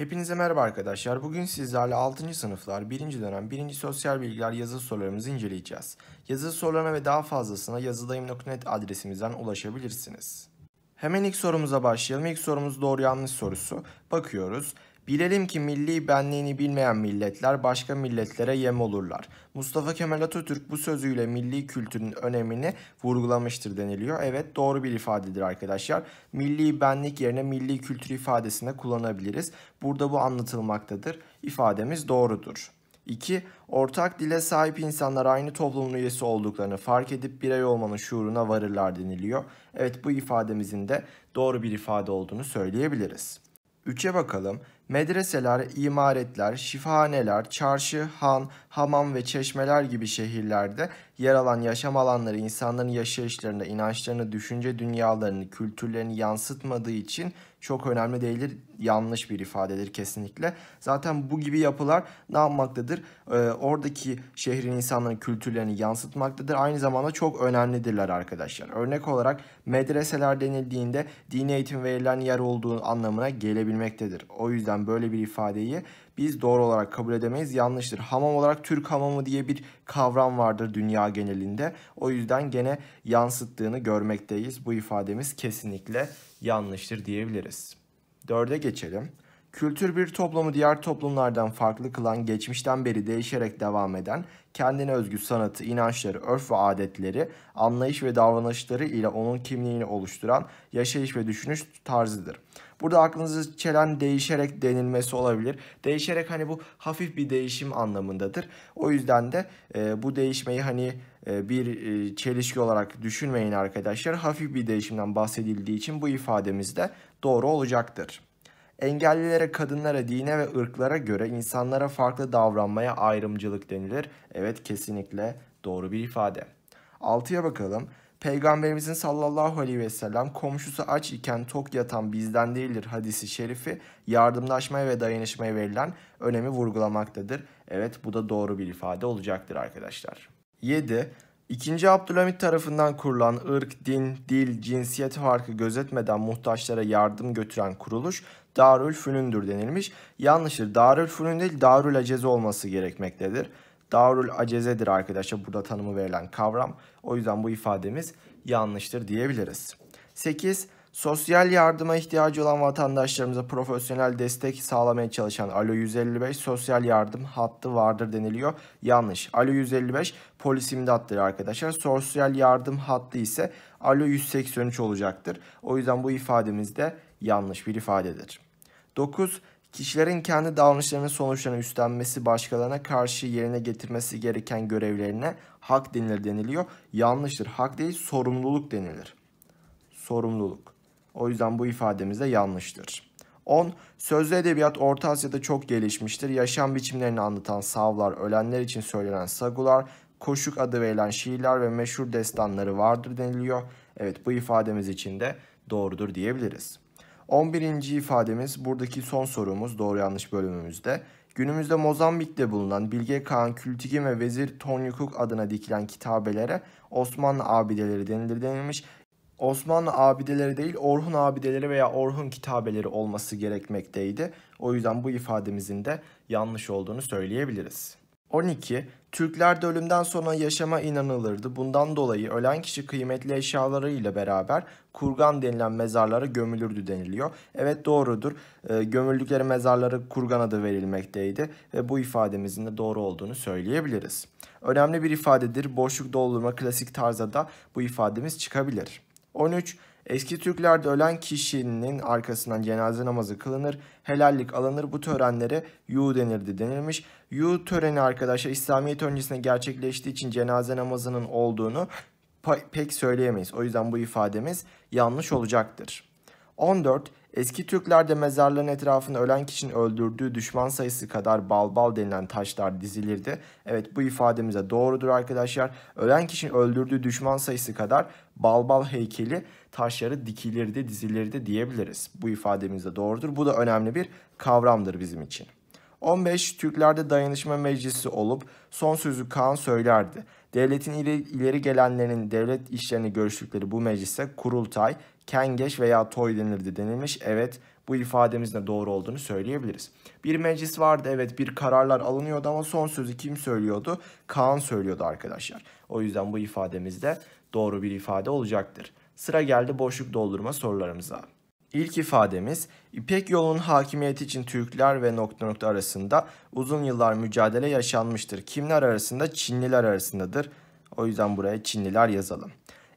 Hepinize merhaba arkadaşlar. Bugün sizlerle 6. sınıflar 1. dönem 1. sosyal bilgiler yazılı sorularımızı inceleyeceğiz. Yazılı sorularına ve daha fazlasına yazıdayım.net adresimizden ulaşabilirsiniz. Hemen ilk sorumuza başlayalım. İlk sorumuz doğru yanlış sorusu. Bakıyoruz. Bilelim ki milli benliğini bilmeyen milletler başka milletlere yem olurlar. Mustafa Kemal Atatürk bu sözüyle milli kültürün önemini vurgulamıştır deniliyor. Evet doğru bir ifadedir arkadaşlar. Milli benlik yerine milli kültür ifadesine kullanabiliriz. Burada bu anlatılmaktadır. İfademiz doğrudur. 2. Ortak dile sahip insanlar aynı toplumun üyesi olduklarını fark edip birey olmanın şuuruna varırlar deniliyor. Evet bu ifademizin de doğru bir ifade olduğunu söyleyebiliriz. 3'e bakalım. Medreseler, imaretler, şifahaneler, çarşı, han, hamam ve çeşmeler gibi şehirlerde yer alan yaşam alanları insanların yaşayışlarında inançlarını, düşünce dünyalarını, kültürlerini yansıtmadığı için çok önemli değildir. Yanlış bir ifadedir kesinlikle. Zaten bu gibi yapılar ne yapmaktadır? Ee, oradaki şehrin insanların kültürlerini yansıtmaktadır. Aynı zamanda çok önemlidirler arkadaşlar. Örnek olarak medreseler denildiğinde dini eğitim verilen yer olduğu anlamına gelebilmektedir. O yüzden böyle bir ifadeyi biz doğru olarak kabul edemeyiz. Yanlıştır. Hamam olarak Türk hamamı diye bir kavram vardır dünya genelinde. O yüzden gene yansıttığını görmekteyiz. Bu ifademiz kesinlikle yanlıştır diyebiliriz. Dörde geçelim. Kültür bir toplumu diğer toplumlardan farklı kılan, geçmişten beri değişerek devam eden, kendine özgü sanatı, inançları, örf ve adetleri, anlayış ve davranışları ile onun kimliğini oluşturan yaşayış ve düşünüş tarzıdır. Burada aklınızı çelen değişerek denilmesi olabilir. Değişerek hani bu hafif bir değişim anlamındadır. O yüzden de e, bu değişmeyi hani e, bir e, çelişki olarak düşünmeyin arkadaşlar. Hafif bir değişimden bahsedildiği için bu ifademiz de doğru olacaktır. Engellilere, kadınlara, dine ve ırklara göre insanlara farklı davranmaya ayrımcılık denilir. Evet kesinlikle doğru bir ifade. 6'ya bakalım. Peygamberimizin sallallahu aleyhi ve sellem komşusu aç iken tok yatan bizden değildir hadisi şerifi yardımlaşmaya ve dayanışmaya verilen önemi vurgulamaktadır. Evet bu da doğru bir ifade olacaktır arkadaşlar. 7. 2. Abdülhamit tarafından kurulan ırk, din, dil, cinsiyet farkı gözetmeden muhtaçlara yardım götüren kuruluş Darül Fünündür denilmiş. Yanlıştır. Darül Fünün değil Darül Aceze olması gerekmektedir. Darül acezedir arkadaşlar burada tanımı verilen kavram. O yüzden bu ifademiz yanlıştır diyebiliriz. 8. Sosyal yardıma ihtiyacı olan vatandaşlarımıza profesyonel destek sağlamaya çalışan Alo 155 sosyal yardım hattı vardır deniliyor. Yanlış. Alo 155 polis imdattır arkadaşlar. Sosyal yardım hattı ise Alo 183 olacaktır. O yüzden bu ifademiz de yanlış bir ifadedir. 9. Kişilerin kendi davranışlarının sonuçlarını üstlenmesi, başkalarına karşı yerine getirmesi gereken görevlerine hak denilir deniliyor. Yanlıştır. Hak değil, sorumluluk denilir. Sorumluluk. O yüzden bu ifademiz de yanlıştır. 10. Sözlü edebiyat Orta Asya'da çok gelişmiştir. Yaşam biçimlerini anlatan savlar, ölenler için söylenen sagular, koşuk adı verilen şiirler ve meşhur destanları vardır deniliyor. Evet bu ifademiz için de doğrudur diyebiliriz. 11. ifademiz buradaki son sorumuz doğru yanlış bölümümüzde. Günümüzde Mozambik'te bulunan Bilge Kağan Kültigin ve Vezir Tonyukuk adına dikilen kitabelere Osmanlı abideleri denilir denilmiş. Osmanlı abideleri değil Orhun abideleri veya Orhun kitabeleri olması gerekmekteydi. O yüzden bu ifademizin de yanlış olduğunu söyleyebiliriz. 12. Türklerde ölümden sonra yaşama inanılırdı. Bundan dolayı ölen kişi kıymetli eşyalarıyla beraber kurgan denilen mezarlara gömülürdü deniliyor. Evet doğrudur. E, gömüldükleri mezarlara kurgan adı verilmekteydi ve bu ifademizin de doğru olduğunu söyleyebiliriz. Önemli bir ifadedir. Boşluk doldurma klasik tarzda da bu ifademiz çıkabilir. 13. Eski Türklerde ölen kişinin arkasından cenaze namazı kılınır, helallik alınır. Bu törenlere yu denirdi denilmiş. Yu töreni arkadaşlar İslamiyet öncesinde gerçekleştiği için cenaze namazının olduğunu pek söyleyemeyiz. O yüzden bu ifademiz yanlış olacaktır. 14. Eski Türklerde mezarların etrafında ölen kişinin öldürdüğü düşman sayısı kadar balbal bal denilen taşlar dizilirdi. Evet bu ifademize doğrudur arkadaşlar. Ölen kişinin öldürdüğü düşman sayısı kadar balbal bal heykeli taşları dikilirdi, dizilirdi diyebiliriz. Bu ifademize doğrudur. Bu da önemli bir kavramdır bizim için. 15. Türklerde dayanışma meclisi olup son sözü Kaan söylerdi. Devletin ileri gelenlerinin devlet işlerini görüştükleri bu meclise kurultay kengeş veya toy denirdi denilmiş. Evet bu ifademizin de doğru olduğunu söyleyebiliriz. Bir meclis vardı evet bir kararlar alınıyordu ama son sözü kim söylüyordu? Kaan söylüyordu arkadaşlar. O yüzden bu ifademiz de doğru bir ifade olacaktır. Sıra geldi boşluk doldurma sorularımıza. İlk ifademiz İpek yolunun hakimiyeti için Türkler ve nokta nokta arasında uzun yıllar mücadele yaşanmıştır. Kimler arasında? Çinliler arasındadır. O yüzden buraya Çinliler yazalım.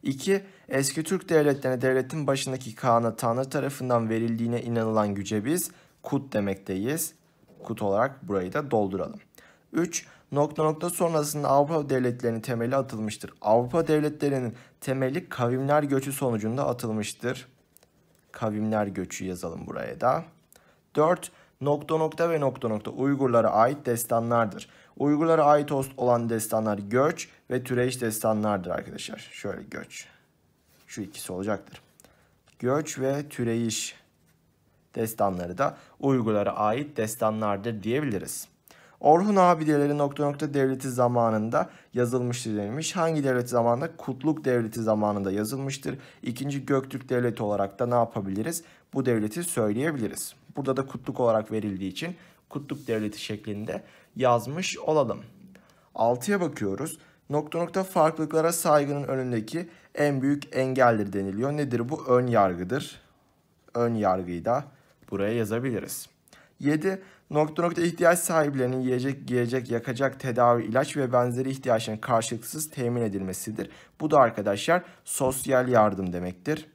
2. Eski Türk devletlerine devletin başındaki Kaan'a Tanrı tarafından verildiğine inanılan güce biz kut demekteyiz. Kut olarak burayı da dolduralım. 3. Nokta nokta sonrasında Avrupa devletlerinin temeli atılmıştır. Avrupa devletlerinin temeli kavimler göçü sonucunda atılmıştır. Kavimler göçü yazalım buraya da. 4 nokta nokta ve nokta nokta Uygurlara ait destanlardır. Uygurlara ait olan destanlar göç ve türeş destanlardır arkadaşlar. Şöyle göç. Şu ikisi olacaktır. Göç ve türeyiş destanları da Uygurlara ait destanlardır diyebiliriz. Orhun abideleri nokta nokta devleti zamanında yazılmıştır denilmiş. Hangi devlet zamanında? Kutluk devleti zamanında yazılmıştır. İkinci Göktürk devleti olarak da ne yapabiliriz? Bu devleti söyleyebiliriz. Burada da kutluk olarak verildiği için kutluk devleti şeklinde yazmış olalım. 6'ya bakıyoruz. Nokta nokta farklılıklara saygının önündeki en büyük engeldir deniliyor. Nedir bu? Ön yargıdır. Ön yargıyı da buraya yazabiliriz. 7. Nokta nokta ihtiyaç sahiplerinin yiyecek, giyecek, yakacak, tedavi, ilaç ve benzeri ihtiyaçların karşılıksız temin edilmesidir. Bu da arkadaşlar sosyal yardım demektir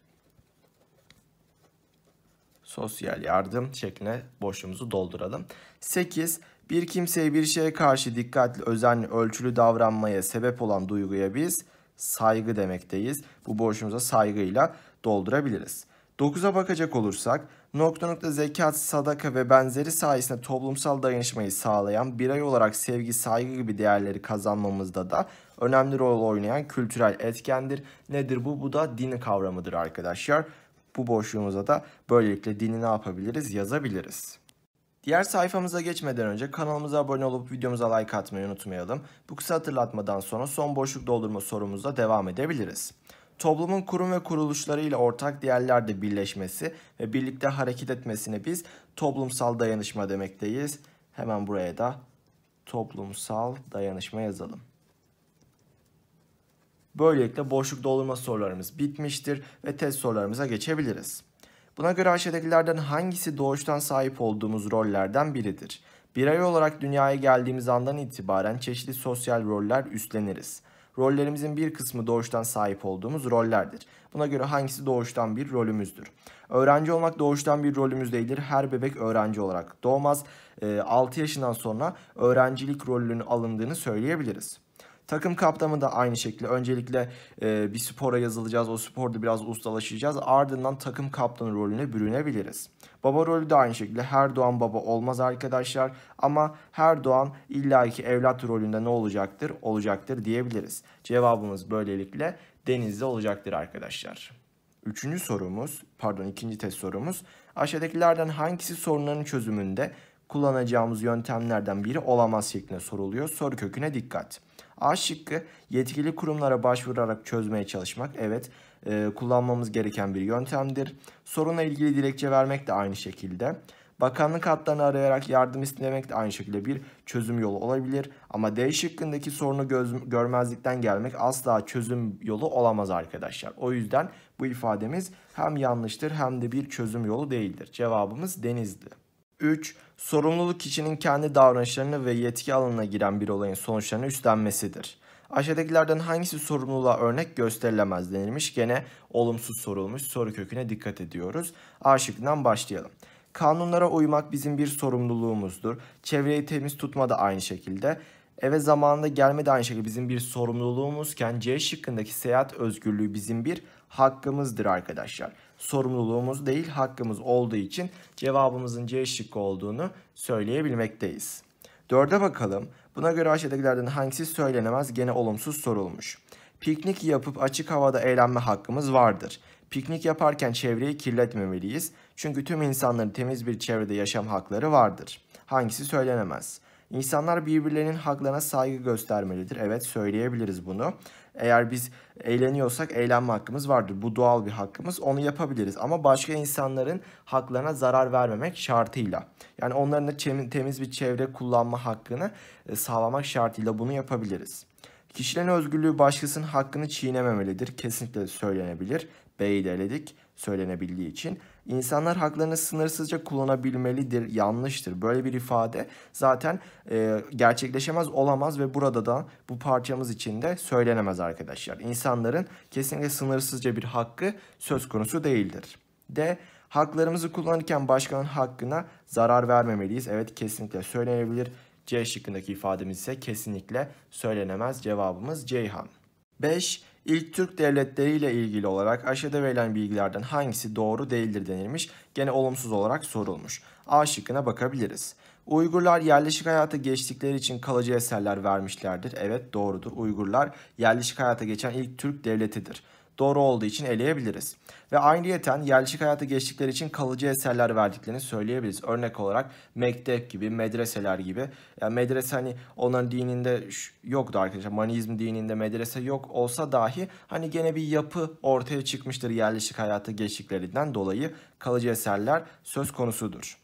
sosyal yardım şekline boşluğumuzu dolduralım. 8. Bir kimseye bir şeye karşı dikkatli, özenli, ölçülü davranmaya sebep olan duyguya biz saygı demekteyiz. Bu boşluğumuza saygıyla doldurabiliriz. 9'a bakacak olursak nokta nokta zekat, sadaka ve benzeri sayesinde toplumsal dayanışmayı sağlayan birey olarak sevgi, saygı gibi değerleri kazanmamızda da önemli rol oynayan kültürel etkendir. Nedir bu? Bu da din kavramıdır arkadaşlar. Bu boşluğumuza da böylelikle dini ne yapabiliriz? Yazabiliriz. Diğer sayfamıza geçmeden önce kanalımıza abone olup videomuza like atmayı unutmayalım. Bu kısa hatırlatmadan sonra son boşluk doldurma sorumuzla devam edebiliriz. Toplumun kurum ve kuruluşları ile ortak diğerlerde birleşmesi ve birlikte hareket etmesini biz toplumsal dayanışma demekteyiz. Hemen buraya da toplumsal dayanışma yazalım. Böylelikle boşluk doldurma sorularımız bitmiştir ve test sorularımıza geçebiliriz. Buna göre aşağıdakilerden hangisi doğuştan sahip olduğumuz rollerden biridir? Birey olarak dünyaya geldiğimiz andan itibaren çeşitli sosyal roller üstleniriz. Rollerimizin bir kısmı doğuştan sahip olduğumuz rollerdir. Buna göre hangisi doğuştan bir rolümüzdür? Öğrenci olmak doğuştan bir rolümüz değildir. Her bebek öğrenci olarak doğmaz. 6 ee, yaşından sonra öğrencilik rolünün alındığını söyleyebiliriz. Takım kaptamı da aynı şekilde. Öncelikle e, bir spora yazılacağız. O sporda biraz ustalaşacağız. Ardından takım kaptanı rolüne bürünebiliriz. Baba rolü de aynı şekilde. Her doğan baba olmaz arkadaşlar. Ama her doğan illaki evlat rolünde ne olacaktır? Olacaktır diyebiliriz. Cevabımız böylelikle denizde olacaktır arkadaşlar. Üçüncü sorumuz, pardon ikinci test sorumuz. Aşağıdakilerden hangisi sorunların çözümünde kullanacağımız yöntemlerden biri olamaz şeklinde soruluyor. Soru köküne dikkat. A şıkkı yetkili kurumlara başvurarak çözmeye çalışmak. Evet e, kullanmamız gereken bir yöntemdir. Sorunla ilgili dilekçe vermek de aynı şekilde. Bakanlık hatlarını arayarak yardım istemek de aynı şekilde bir çözüm yolu olabilir. Ama D şıkkındaki sorunu göz, görmezlikten gelmek asla çözüm yolu olamaz arkadaşlar. O yüzden bu ifademiz hem yanlıştır hem de bir çözüm yolu değildir. Cevabımız denizdi. 3 sorumluluk kişinin kendi davranışlarını ve yetki alanına giren bir olayın sonuçlarını üstlenmesidir. Aşağıdakilerden hangisi sorumluluğa örnek gösterilemez denilmiş? Gene olumsuz sorulmuş soru köküne dikkat ediyoruz. A şıkkından başlayalım. Kanunlara uymak bizim bir sorumluluğumuzdur. Çevreyi temiz tutma da aynı şekilde. Eve zamanında gelme de aynı şekilde bizim bir sorumluluğumuzken C şıkkındaki seyahat özgürlüğü bizim bir hakkımızdır arkadaşlar. Sorumluluğumuz değil hakkımız olduğu için cevabımızın C şıkkı olduğunu söyleyebilmekteyiz. Dörde bakalım. Buna göre aşağıdakilerden hangisi söylenemez gene olumsuz sorulmuş. Piknik yapıp açık havada eğlenme hakkımız vardır. Piknik yaparken çevreyi kirletmemeliyiz. Çünkü tüm insanların temiz bir çevrede yaşam hakları vardır. Hangisi söylenemez? İnsanlar birbirlerinin haklarına saygı göstermelidir. Evet söyleyebiliriz bunu. Eğer biz eğleniyorsak eğlenme hakkımız vardır. Bu doğal bir hakkımız. Onu yapabiliriz ama başka insanların haklarına zarar vermemek şartıyla. Yani onların da temiz bir çevre kullanma hakkını e, sağlamak şartıyla bunu yapabiliriz. Kişilerin özgürlüğü başkasının hakkını çiğnememelidir. Kesinlikle söylenebilir. B'yi de eledik söylenebildiği için. İnsanlar haklarını sınırsızca kullanabilmelidir, yanlıştır. Böyle bir ifade zaten e, gerçekleşemez olamaz ve burada da bu parçamız içinde söylenemez arkadaşlar. İnsanların kesinlikle sınırsızca bir hakkı söz konusu değildir. D haklarımızı kullanırken başkanın hakkına zarar vermemeliyiz. Evet kesinlikle söylenebilir. C şıkkındaki ifademiz ise kesinlikle söylenemez cevabımız Ceyhan. 5. İlk Türk devletleriyle ilgili olarak aşağıda verilen bilgilerden hangisi doğru değildir denilmiş, gene olumsuz olarak sorulmuş. A şıkkına bakabiliriz. Uygurlar yerleşik hayata geçtikleri için kalıcı eserler vermişlerdir. Evet doğrudur. Uygurlar yerleşik hayata geçen ilk Türk devletidir doğru olduğu için eleyebiliriz. Ve ayrıyeten yerleşik hayata geçtikleri için kalıcı eserler verdiklerini söyleyebiliriz. Örnek olarak mektep gibi, medreseler gibi. Yani medrese hani onların dininde yoktu arkadaşlar. Manizm dininde medrese yok olsa dahi hani gene bir yapı ortaya çıkmıştır yerleşik hayata geçtiklerinden dolayı kalıcı eserler söz konusudur.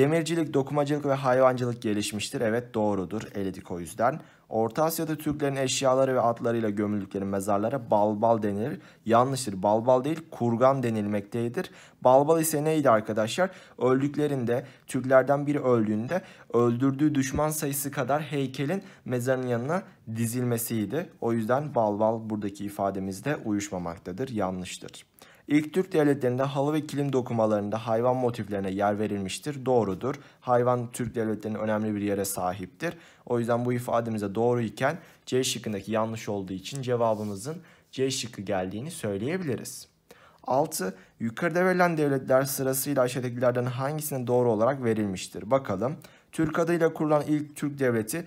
Demircilik, dokumacılık ve hayvancılık gelişmiştir. Evet doğrudur. Eledik o yüzden. Orta Asya'da Türklerin eşyaları ve atlarıyla gömüldükleri mezarlara balbal denir. Yanlıştır. Balbal değil kurgan denilmektedir. Balbal ise neydi arkadaşlar? Öldüklerinde Türklerden biri öldüğünde öldürdüğü düşman sayısı kadar heykelin mezarın yanına dizilmesiydi. O yüzden balbal buradaki ifademizde uyuşmamaktadır. Yanlıştır. İlk Türk devletlerinde halı ve kilim dokumalarında hayvan motiflerine yer verilmiştir. Doğrudur. Hayvan Türk devletlerinin önemli bir yere sahiptir. O yüzden bu ifademize doğru iken C şıkkındaki yanlış olduğu için cevabımızın C şıkkı geldiğini söyleyebiliriz. 6. Yukarıda verilen devletler sırasıyla aşağıdakilerden hangisine doğru olarak verilmiştir? Bakalım. Türk adıyla kurulan ilk Türk devleti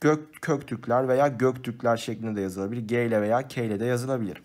Gök, Köktürkler veya Göktürkler şeklinde de yazılabilir. G ile veya K ile de yazılabilir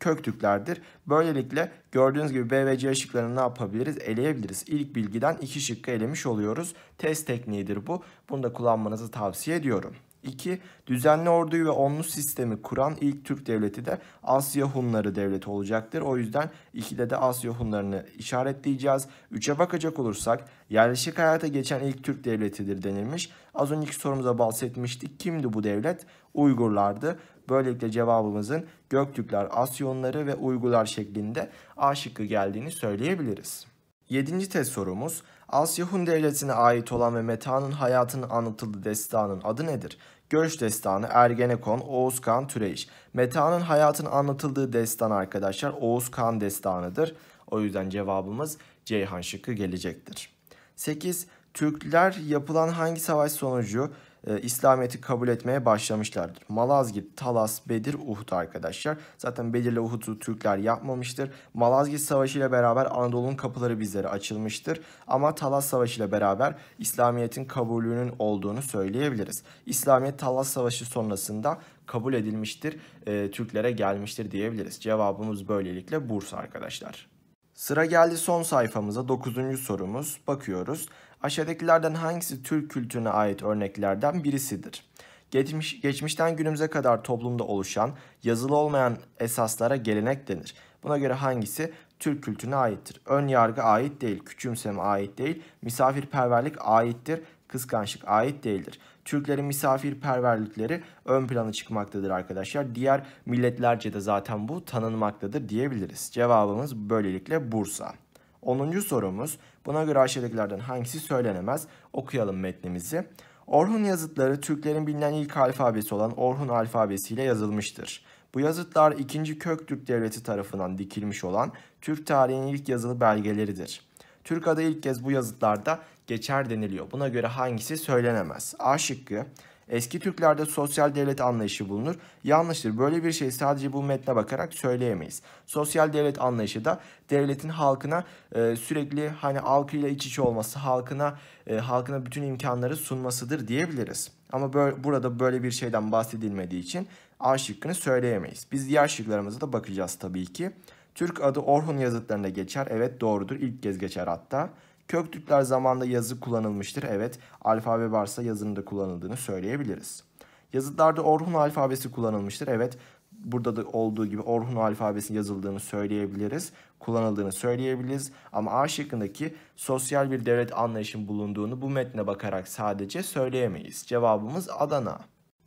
köktüklerdir. Böylelikle gördüğünüz gibi B ve C şıklarını ne yapabiliriz? Eleyebiliriz. İlk bilgiden iki şıkkı elemiş oluyoruz. Test tekniğidir bu. Bunu da kullanmanızı tavsiye ediyorum. 2. Düzenli orduyu ve onlu sistemi kuran ilk Türk devleti de Asya Hunları devleti olacaktır. O yüzden 2'de de Asya Hunlarını işaretleyeceğiz. 3'e bakacak olursak yerleşik hayata geçen ilk Türk devletidir denilmiş. Az önceki sorumuza bahsetmiştik. Kimdi bu devlet? Uygurlardı. Böylelikle cevabımızın Göktürkler, Asyonları ve Uygurlar şeklinde A şıkkı geldiğini söyleyebiliriz. 7. test sorumuz Asya Hun Devleti'ne ait olan ve Meta'nın hayatının anlatıldığı destanın adı nedir? Göç destanı Ergenekon, Oğuz Kağan, Türeyş. Meta'nın hayatın anlatıldığı destan arkadaşlar Oğuz Kağan destanıdır. O yüzden cevabımız Ceyhan şıkkı gelecektir. 8. Türkler yapılan hangi savaş sonucu e, İslamiyet'i kabul etmeye başlamışlardır. Malazgirt, Talas, Bedir, Uhud arkadaşlar. Zaten Bedir'le Uhud'u Türkler yapmamıştır. Malazgirt Savaşı ile beraber Anadolu'nun kapıları bizlere açılmıştır. Ama Talas Savaşı ile beraber İslamiyet'in kabulünün olduğunu söyleyebiliriz. İslamiyet Talas Savaşı sonrasında kabul edilmiştir, e, Türklere gelmiştir diyebiliriz. Cevabımız böylelikle Bursa arkadaşlar. Sıra geldi son sayfamıza 9. sorumuz. Bakıyoruz. Aşağıdakilerden hangisi Türk kültürüne ait örneklerden birisidir? Geçmiş, geçmişten günümüze kadar toplumda oluşan yazılı olmayan esaslara gelenek denir. Buna göre hangisi Türk kültürüne aittir? Ön yargı ait değil, küçümseme ait değil, misafirperverlik aittir, kıskançlık ait değildir. Türklerin misafirperverlikleri ön plana çıkmaktadır arkadaşlar. Diğer milletlerce de zaten bu tanınmaktadır diyebiliriz. Cevabımız böylelikle Bursa. 10. sorumuz. Buna göre aşağıdakilerden hangisi söylenemez? Okuyalım metnimizi. Orhun yazıtları Türklerin bilinen ilk alfabesi olan Orhun alfabesiyle yazılmıştır. Bu yazıtlar 2. Türk Devleti tarafından dikilmiş olan Türk tarihinin ilk yazılı belgeleridir. Türk adı ilk kez bu yazıtlarda geçer deniliyor. Buna göre hangisi söylenemez? A şıkkı Eski Türklerde sosyal devlet anlayışı bulunur. Yanlıştır. Böyle bir şey sadece bu metne bakarak söyleyemeyiz. Sosyal devlet anlayışı da devletin halkına e, sürekli hani halkıyla iç içe olması, halkına e, halkına bütün imkanları sunmasıdır diyebiliriz. Ama böyle, burada böyle bir şeyden bahsedilmediği için A şıkkını söyleyemeyiz. Biz diğer şıklarımıza da bakacağız tabii ki. Türk adı Orhun yazıtlarında geçer. Evet doğrudur. İlk kez geçer hatta. Köktürkler zamanında yazı kullanılmıştır. Evet alfabe varsa yazının da kullanıldığını söyleyebiliriz. Yazıtlarda Orhun alfabesi kullanılmıştır. Evet burada da olduğu gibi Orhun alfabesinin yazıldığını söyleyebiliriz. Kullanıldığını söyleyebiliriz. Ama A şıkkındaki sosyal bir devlet anlayışın bulunduğunu bu metne bakarak sadece söyleyemeyiz. Cevabımız Adana.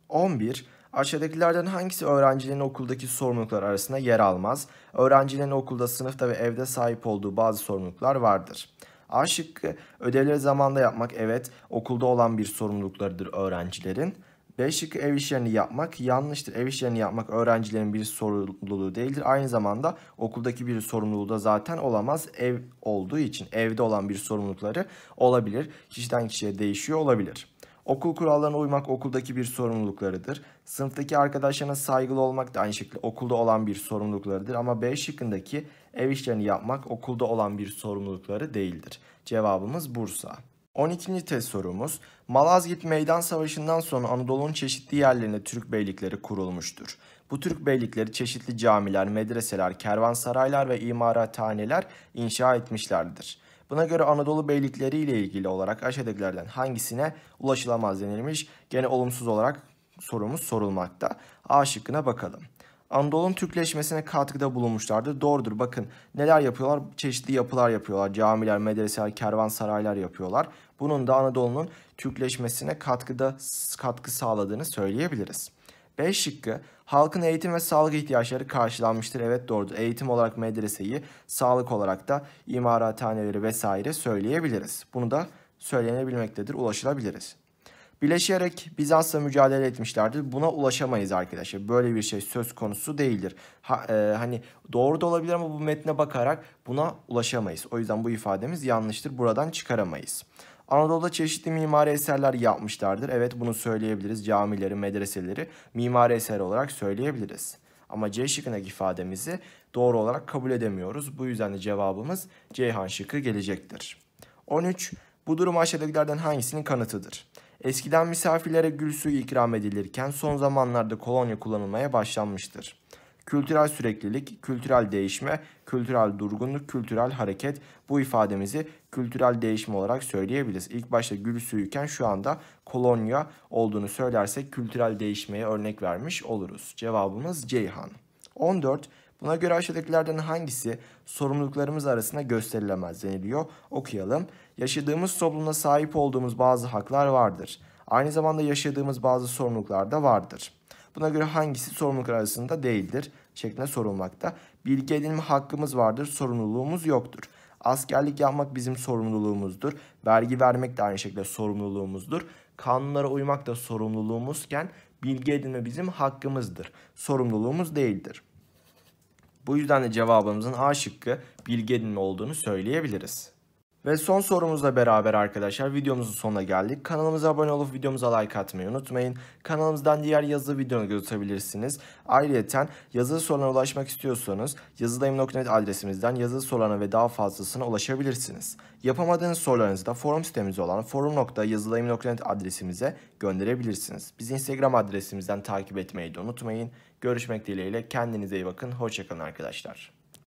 11. Aşağıdakilerden hangisi öğrencilerin okuldaki sorumluluklar arasında yer almaz? Öğrencilerin okulda, sınıfta ve evde sahip olduğu bazı sorumluluklar vardır. A şıkkı ödevleri zamanda yapmak evet okulda olan bir sorumluluklarıdır öğrencilerin. B şıkkı ev işlerini yapmak yanlıştır. Ev işlerini yapmak öğrencilerin bir sorumluluğu değildir. Aynı zamanda okuldaki bir sorumluluğu da zaten olamaz. Ev olduğu için evde olan bir sorumlulukları olabilir. Kişiden kişiye değişiyor olabilir. Okul kurallarına uymak okuldaki bir sorumluluklarıdır. Sınıftaki arkadaşlarına saygılı olmak da aynı şekilde okulda olan bir sorumluluklarıdır. Ama B şıkkındaki ev işlerini yapmak okulda olan bir sorumlulukları değildir. Cevabımız Bursa. 12. test sorumuz. Malazgirt Meydan Savaşı'ndan sonra Anadolu'nun çeşitli yerlerinde Türk beylikleri kurulmuştur. Bu Türk beylikleri çeşitli camiler, medreseler, kervansaraylar ve imarathaneler inşa etmişlerdir. Buna göre Anadolu beylikleri ile ilgili olarak aşağıdakilerden hangisine ulaşılamaz denilmiş? Gene olumsuz olarak sorumuz sorulmakta. A şıkkına bakalım. Anadolu'nun Türkleşmesine katkıda bulunmuşlardı. Doğrudur bakın neler yapıyorlar? Çeşitli yapılar yapıyorlar. Camiler, medreseler, kervansaraylar yapıyorlar. Bunun da Anadolu'nun Türkleşmesine katkıda katkı sağladığını söyleyebiliriz. B şıkkı halkın eğitim ve sağlık ihtiyaçları karşılanmıştır. Evet doğru. Eğitim olarak medreseyi, sağlık olarak da imarathaneleri vesaire söyleyebiliriz. Bunu da söylenebilmektedir, ulaşılabiliriz. Birleşerek Bizans'la mücadele etmişlerdir. Buna ulaşamayız arkadaşlar. Böyle bir şey söz konusu değildir. Ha, e, hani doğru da olabilir ama bu metne bakarak buna ulaşamayız. O yüzden bu ifademiz yanlıştır. Buradan çıkaramayız. Anadolu'da çeşitli mimari eserler yapmışlardır. Evet bunu söyleyebiliriz. Camileri, medreseleri mimari eser olarak söyleyebiliriz. Ama C şıkkındaki ifademizi doğru olarak kabul edemiyoruz. Bu yüzden de cevabımız Ceyhan şıkkı gelecektir. 13. Bu durum aşağıdakilerden hangisinin kanıtıdır? Eskiden misafirlere gül suyu ikram edilirken son zamanlarda kolonya kullanılmaya başlanmıştır. Kültürel süreklilik, kültürel değişme, kültürel durgunluk, kültürel hareket bu ifademizi kültürel değişme olarak söyleyebiliriz. İlk başta gül şu anda kolonya olduğunu söylersek kültürel değişmeye örnek vermiş oluruz. Cevabımız Ceyhan. 14. Buna göre aşağıdakilerden hangisi sorumluluklarımız arasında gösterilemez deniliyor? Okuyalım. Yaşadığımız toplumda sahip olduğumuz bazı haklar vardır. Aynı zamanda yaşadığımız bazı sorumluluklar da vardır. Buna göre hangisi sorumluluk arasında değildir şeklinde sorulmakta. Bilgi edinme hakkımız vardır, sorumluluğumuz yoktur. Askerlik yapmak bizim sorumluluğumuzdur. Vergi vermek de aynı şekilde sorumluluğumuzdur. Kanunlara uymak da sorumluluğumuzken bilgi edinme bizim hakkımızdır. Sorumluluğumuz değildir. Bu yüzden de cevabımızın A şıkkı bilgi edinme olduğunu söyleyebiliriz. Ve son sorumuzla beraber arkadaşlar videomuzun sonuna geldik. Kanalımıza abone olup videomuza like atmayı unutmayın. Kanalımızdan diğer yazılı videonu görebilirsiniz. Ayrıca yazılı sorularına ulaşmak istiyorsanız yazıdayım.net adresimizden yazılı sorularına ve daha fazlasına ulaşabilirsiniz. Yapamadığınız sorularınızı da forum sitemiz olan forum.yazılayım.net adresimize gönderebilirsiniz. Bizi Instagram adresimizden takip etmeyi de unutmayın. Görüşmek dileğiyle kendinize iyi bakın. Hoşçakalın arkadaşlar.